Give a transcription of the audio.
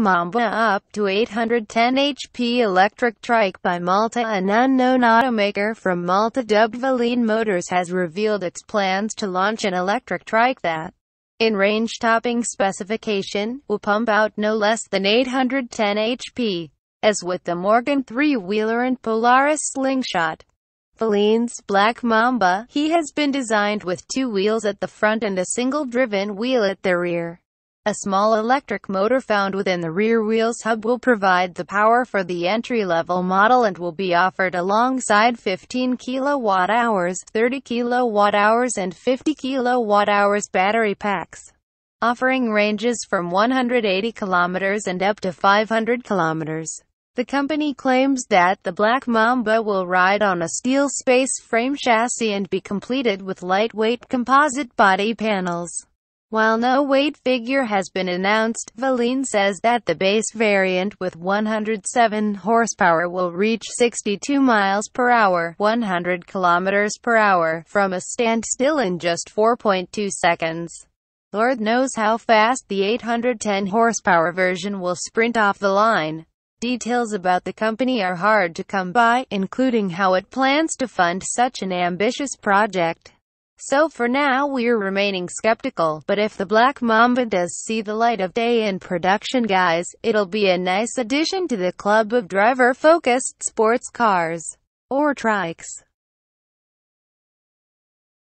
Mamba up to 810 HP electric trike by Malta An unknown automaker from Malta dubbed Valine Motors has revealed its plans to launch an electric trike that, in range-topping specification, will pump out no less than 810 HP. As with the Morgan three-wheeler and Polaris slingshot, Feline's Black Mamba, he has been designed with two wheels at the front and a single driven wheel at the rear. A small electric motor found within the rear wheels hub will provide the power for the entry-level model and will be offered alongside 15 kWh, 30 kWh and 50 kWh battery packs, offering ranges from 180 km and up to 500 km. The company claims that the Black Mamba will ride on a steel space frame chassis and be completed with lightweight composite body panels. While no weight figure has been announced, Valine says that the base variant with 107 horsepower will reach 62 miles per hour, 100 kilometers per hour, from a standstill in just 4.2 seconds. Lord knows how fast the 810 horsepower version will sprint off the line. Details about the company are hard to come by, including how it plans to fund such an ambitious project. So for now we're remaining skeptical, but if the Black Mamba does see the light of day in production guys, it'll be a nice addition to the club of driver-focused sports cars. Or trikes.